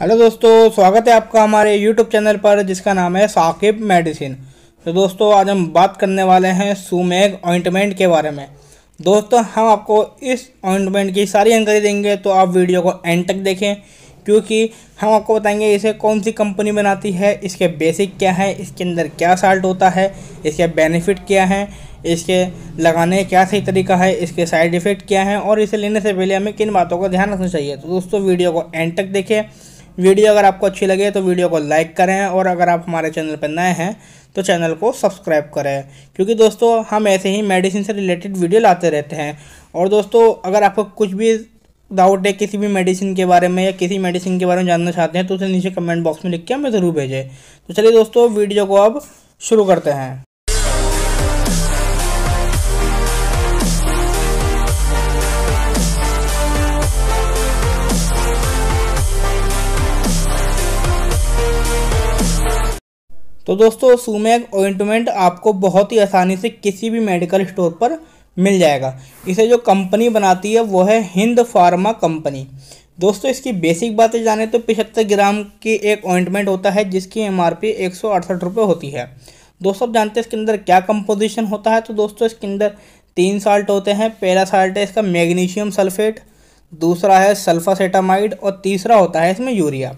hello दोस्तों स्वागत है आपका हमारे यूट्यूब चैनल पर जिसका नाम है साकिब मेडिसिन तो दोस्तों आज हम बात करने वाले हैं सुमेग ऑइंटमेंट के बारे में दोस्तों हम आपको इस ऑइंटमेंट की सारी जानकारी देंगे तो आप वीडियो को एंड तक देखें क्योंकि हम आपको बताएंगे इसे कौन सी कंपनी बनाती है इसके बेसिक क्या है इसके अंदर क्या साल्ट होता है इसके बेनिफिट क्या हैं इसके लगाने क्या सही तरीका है इसके साइड इफ़ेक्ट क्या हैं और इसे लेने से पहले हमें किन बातों का ध्यान रखना चाहिए तो दोस्तों वीडियो को एंड तक देखें वीडियो अगर आपको अच्छी लगे तो वीडियो को लाइक करें और अगर आप हमारे चैनल पर नए हैं तो चैनल को सब्सक्राइब करें क्योंकि दोस्तों हम ऐसे ही मेडिसिन से रिलेटेड वीडियो लाते रहते हैं और दोस्तों अगर आपको कुछ भी डाउट है किसी भी मेडिसिन के बारे में या किसी मेडिसिन के बारे में जानना चाहते हैं तो उसे नीचे कमेंट बॉक्स में लिख के हमें ज़रूर भेजें तो चलिए दोस्तों वीडियो को अब शुरू करते हैं तो दोस्तों सुमैक ऑइंटमेंट आपको बहुत ही आसानी से किसी भी मेडिकल स्टोर पर मिल जाएगा इसे जो कंपनी बनाती है वो है हिंद फार्मा कंपनी दोस्तों इसकी बेसिक बातें जाने तो पिछहत्तर ग्राम की एक ऑइंटमेंट होता है जिसकी एम आर पी एक सौ अड़सठ रुपये होती है दोस्तों आप जानते हैं इसके अंदर क्या कंपोजिशन होता है तो दोस्तों इसके अंदर तीन साल्ट होते हैं पहला साल्ट है इसका मैग्नीशियम सल्फेट दूसरा है सल्फासेटामाइड और तीसरा होता है इसमें यूरिया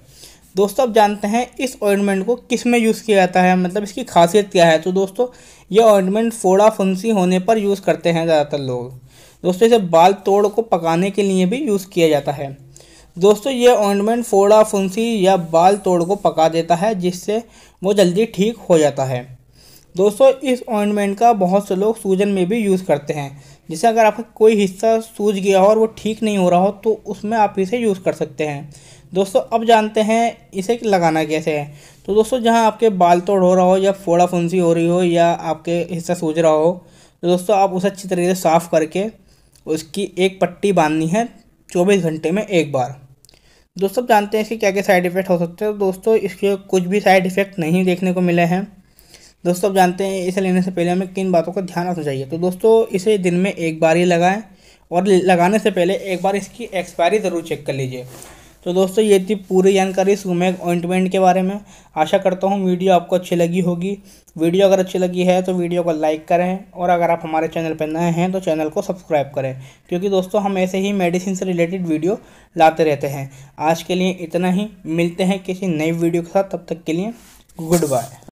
दोस्तों आप जानते हैं इस ऑइंटमेंट को किस में यूज़ किया जाता है मतलब इसकी खासियत क्या है तो दोस्तों ये ऑइंटमेंट फोड़ा फुंसी होने पर यूज़ करते हैं ज़्यादातर लोग दोस्तों इसे बाल तोड़ को पकाने के लिए भी यूज़ किया जाता है दोस्तों ये ऑइंटमेंट फोड़ा फुंसी या बाल तोड़ को पका देता है जिससे वो जल्दी ठीक हो जाता है दोस्तों इस ऑइंटमेंट का बहुत से लोग सूजन में भी यूज़ करते हैं जैसे अगर आपका कोई हिस्सा सूज गया हो और वो ठीक नहीं हो रहा हो तो उसमें आप इसे यूज़ कर सकते हैं दोस्तों अब जानते हैं इसे लगाना कैसे है तो दोस्तों जहाँ आपके बाल तोड़ हो रहा हो या फोड़ा फुंसी हो रही हो या आपके हिस्सा सूझ रहा हो तो दोस्तों आप उसे अच्छी तरीके से साफ़ करके उसकी एक पट्टी बांधनी है चौबीस घंटे में एक बार दोस्तों जानते हैं इसके क्या क्या साइड इफ़ेक्ट हो सकते हैं तो दोस्तों इसके कुछ भी साइड इफ़ेक्ट नहीं देखने को मिले हैं दोस्तों अब जानते हैं इसे लेने से पहले हमें किन बातों का ध्यान रखना चाहिए तो दोस्तों इसे दिन में एक बार ही लगाएं और लगाने से पहले एक बार इसकी एक्सपायरी ज़रूर चेक कर लीजिए तो दोस्तों ये थी पूरी जानकारी सुमेक ऑइंटमेंट के बारे में आशा करता हूँ वीडियो आपको अच्छी लगी होगी वीडियो अगर अच्छी लगी है तो वीडियो को लाइक करें और अगर आप हमारे चैनल पर नए हैं तो चैनल को सब्सक्राइब करें क्योंकि दोस्तों हम ऐसे ही मेडिसिन से रिलेटेड वीडियो लाते रहते हैं आज के लिए इतना ही मिलते हैं किसी नई वीडियो के साथ तब तक के लिए गुड बाय